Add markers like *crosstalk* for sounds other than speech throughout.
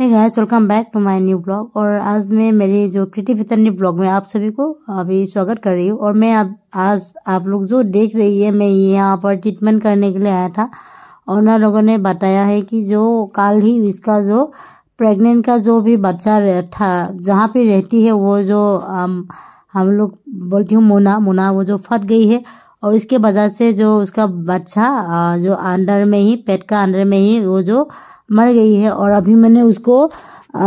है guys welcome back to my new blog और आज मैं मेरे जो क्रिएटिव इतनी ब्लॉग में आप सभी को अभी स्वागत कर रही हूँ और मैं अब आज आप लोग जो देख रही है मैं यहाँ पर ट्रीटमेंट करने के लिए आया था और ना लोगों ने बताया है कि जो कल ही इसका जो प्रेग्नेंट का जो भी बच्चा था जहाँ पे रहती है वो जो हम हम लोग बोलती हूँ मोना मोना वो जो फट गई है और इसके वजह से जो उसका बच्चा जो अंडर में ही पेट का अंडर में ही वो जो मर गई है और अभी मैंने उसको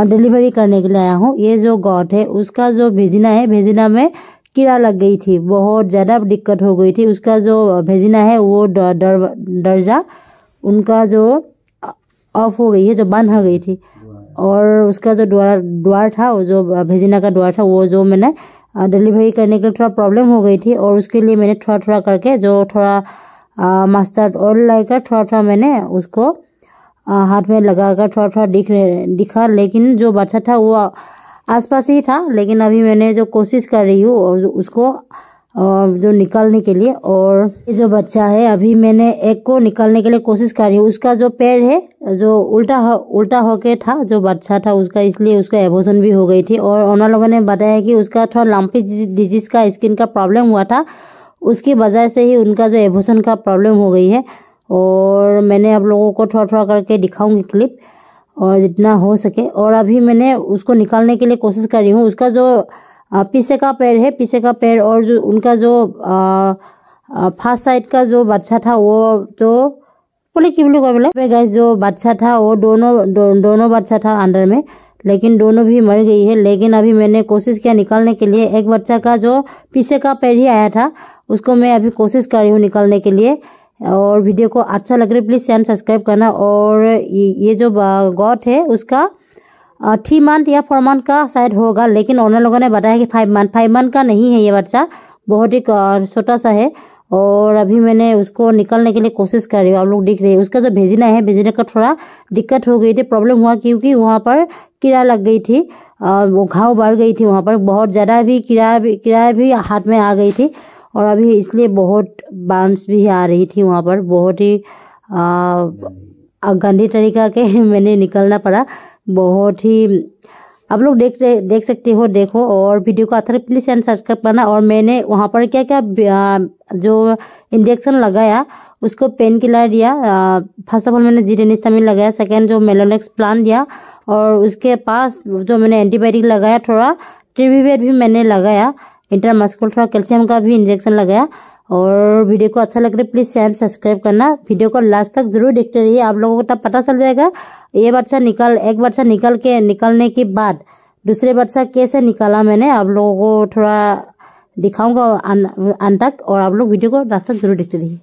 डिलीवरी करने के लिए आया हूँ ये जो गॉट है उसका जो भेजना है भेजना में कीड़ा लग गई थी बहुत ज़्यादा दिक्कत हो गई थी उसका जो भेजना है वो डर दर्जा उनका जो ऑफ हो गई है जो बंद हो गई थी और उसका जो द्वार द्वार था वो जो भेजना का द्वार था वो जो मैंने डिलीवरी करने के लिए थोड़ा प्रॉब्लम हो गई थी और उसके लिए मैंने थोड़ा थोड़ा करके जो थोड़ा मस्टर्ड ऑयल लाकर थोड़ा थोड़ा मैंने उसको हाथ में लगा कर थोड़ा थोड़ा दिख दिखा लेकिन जो बच्चा था वो आसपास ही था लेकिन अभी मैंने जो कोशिश कर रही हूँ और उसको और जो निकालने के लिए और ये जो बच्चा है अभी मैंने एक को निकालने के लिए कोशिश कर रही हूँ उसका जो पैर है जो उल्टा हो, उल्टा होके था जो बच्चा था उसका इसलिए उसका एबोशन भी हो गई थी और उन लोगों ने बताया कि उसका थोड़ा लंपी डिजीज का स्किन का प्रॉब्लम हुआ था उसकी वजह से ही उनका जो एबोशन का प्रॉब्लम हो गई है और मैंने आप लोगों को थोड़ा थोड़ा करके दिखाऊंगी क्लिप और जितना हो सके और अभी मैंने उसको निकालने के लिए कोशिश कर रही हूँ उसका जो पीछे का पैर है पीछे का पैर और जो उनका जो फर्स्ट साइड का जो बच्चा था वो जो तो बोले कि बोले बोले गैस जो बच्चा था वो दोनों दो, दोनों बच्चा था अंडर में लेकिन दोनों भी मर गई है लेकिन अभी मैंने कोशिश किया निकालने के लिए एक बच्चा का जो पीछे का पैर ही आया था उसको मैं अभी कोशिश कर रही हूँ निकालने के लिए और वीडियो को अच्छा लग रहा है प्लीज़ चैनल सब्सक्राइब करना और ये जो गॉट है उसका थ्री मंथ या फोर मंथ का शायद होगा लेकिन उन लोगों ने बताया कि फाइव मंथ फाइव मंथ का नहीं है ये बच्चा बहुत ही छोटा सा है और अभी मैंने उसको निकलने के लिए कोशिश कर रही हूँ आप लोग दिख रहे हैं उसका जो भेजना है भेजने का थोड़ा दिक्कत हो गई थी प्रॉब्लम हुआ क्योंकि वहाँ पर कीड़ा लग गई थी और वो घाव बढ़ गई थी वहाँ पर बहुत ज़्यादा भी किराया भी किराया भी हाथ में आ गई थी और अभी इसलिए बहुत बांस भी आ रही थी वहाँ पर बहुत ही गंदी तरीका के *laughs* मैंने निकलना पड़ा बहुत ही आप लोग देख देख सकते हो देखो और वीडियो को अच्छा प्लीज एंड सब्सक्राइब करना और मैंने वहाँ पर क्या क्या जो इंजेक्शन लगाया उसको पेन किलर दिया फर्स्ट ऑफ ऑल मैंने जीरेनिस्टामिन लगाया सेकेंड जो मेलोनेक्स प्लान दिया और उसके पास जो मैंने एंटीबायोटिक लगाया थोड़ा ट्रिवीवेट भी मैंने लगाया मस्कुल थोड़ा कैल्शियम का भी इंजेक्शन लगाया और वीडियो को अच्छा लग रहा है प्लीज़ शेयर सब्सक्राइब करना वीडियो को लास्ट तक जरूर देखते रहिए आप लोगों को तब पता चल जाएगा ये बच्चा निकल एक बच्चा निकल के निकलने के बाद दूसरे बच्चा कैसे निकाला मैंने आप लोगों को थोड़ा दिखाऊंगा अंत तक और आप लोग वीडियो को रास्ता जरूर देखते रहिए